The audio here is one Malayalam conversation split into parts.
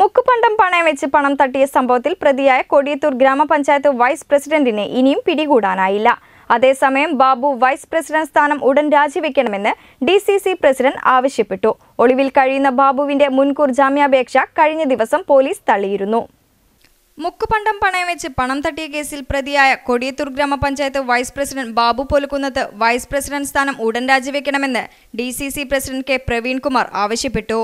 മുക്കുപണ്ടം പണയം വെച്ച് പണം തട്ടിയ സംഭവത്തിൽ പ്രതിയായ കൊടിയത്തൂർ ഗ്രാമപഞ്ചായത്ത് വൈസ് പ്രസിഡന്റിനെ ഇനിയും പിടികൂടാനായില്ല അതേസമയം ബാബു വൈസ് പ്രസിഡന്റ് സ്ഥാനം ഉടൻ രാജിവെക്കണമെന്ന് ഡി സി സി പ്രസിഡന്റ് ആവശ്യപ്പെട്ടു ഒളിവിൽ കഴിയുന്ന ബാബുവിന്റെ മുൻകൂർ ജാമ്യാപേക്ഷ കഴിഞ്ഞ ദിവസം പോലീസ് തള്ളിയിരുന്നു മുക്കുപണ്ടം പണയം വെച്ച് പണം തട്ടിയ കേസിൽ പ്രതിയായ കൊടിയത്തൂർ ഗ്രാമപഞ്ചായത്ത് vice president Babu Polukkunnath vice president സ്ഥാനം ഉടൻ രാജിവെക്കണമെന്ന് D C C president K Praveenkumar ആവശ്യപ്പെട്ടു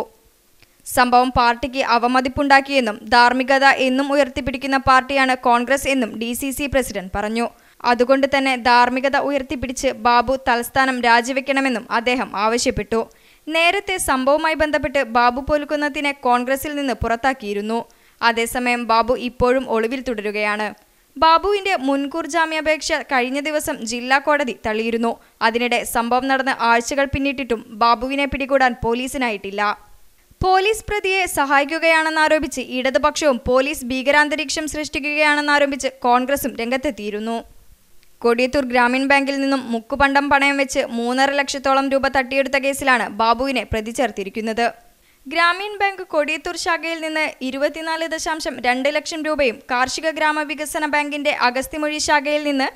സംഭവം പാർട്ടിക്ക് അവമതിപ്പുണ്ടാക്കിയെന്നും ധാർമ്മികത എന്നും ഉയർത്തിപ്പിടിക്കുന്ന പാർട്ടിയാണ് കോൺഗ്രസ് എന്നും ഡി സി സി പ്രസിഡന്റ് പറഞ്ഞു അതുകൊണ്ട് തന്നെ ധാർമ്മികത ഉയർത്തിപ്പിടിച്ച് ബാബു തലസ്ഥാനം രാജിവെക്കണമെന്നും അദ്ദേഹം ആവശ്യപ്പെട്ടു നേരത്തെ സംഭവവുമായി ബന്ധപ്പെട്ട് ബാബു പോലുക്കുന്നതിനെ കോൺഗ്രസിൽ നിന്ന് പുറത്താക്കിയിരുന്നു അതേസമയം ബാബു ഇപ്പോഴും ഒളിവിൽ തുടരുകയാണ് ബാബുവിന്റെ മുൻകൂർ ജാമ്യാപേക്ഷ കഴിഞ്ഞ ദിവസം ജില്ലാ കോടതി തള്ളിയിരുന്നു അതിനിടെ സംഭവം നടന്ന് ആഴ്ചകൾ പിന്നിട്ടിട്ടും ബാബുവിനെ പിടികൂടാൻ പോലീസിനായിട്ടില്ല പോലീസ് പ്രതിയെ സഹായിക്കുകയാണെന്നാരോപിച്ച് ഇടതുപക്ഷവും പോലീസ് ഭീകരാന്തരീക്ഷം സൃഷ്ടിക്കുകയാണെന്നാരോപിച്ച് കോൺഗ്രസും രംഗത്തെത്തിയിരുന്നു കൊടിയത്തൂർ ഗ്രാമീൺ ബാങ്കിൽ നിന്നും മുക്കുപണ്ടം പണയം വെച്ച് മൂന്നര ലക്ഷത്തോളം രൂപ തട്ടിയെടുത്ത കേസിലാണ് ബാബുവിനെ പ്രതി ചേർത്തിരിക്കുന്നത് ഗ്രാമീൺ ബാങ്ക് കൊടിയത്തൂർ ശാഖയിൽ നിന്ന് ഇരുപത്തിനാല് ദശാംശം രണ്ട് ലക്ഷം രൂപയും കാർഷിക ഗ്രാമ വികസന ബാങ്കിന്റെ അഗസ്തിമൊഴി ശാഖയിൽ നിന്ന്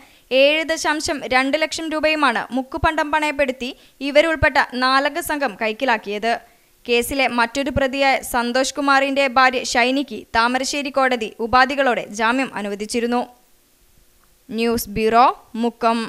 ഏഴ് ദശാംശം രണ്ട് ലക്ഷം രൂപയുമാണ് മുക്കുപണ്ടം പണയപ്പെടുത്തി ഇവരുൾപ്പെട്ട നാലംഗ സംഘം കൈക്കലാക്കിയത് കേസിലെ മറ്റൊരു പ്രതിയായ സന്തോഷ് കുമാറിന്റെ ഭാര്യ ഷൈനിക്ക് താമരശ്ശേരി കോടതി ഉപാധികളോടെ ജാമ്യം അനുവദിച്ചിരുന്നു ന്യൂസ് ബ്യൂറോ മുക്കം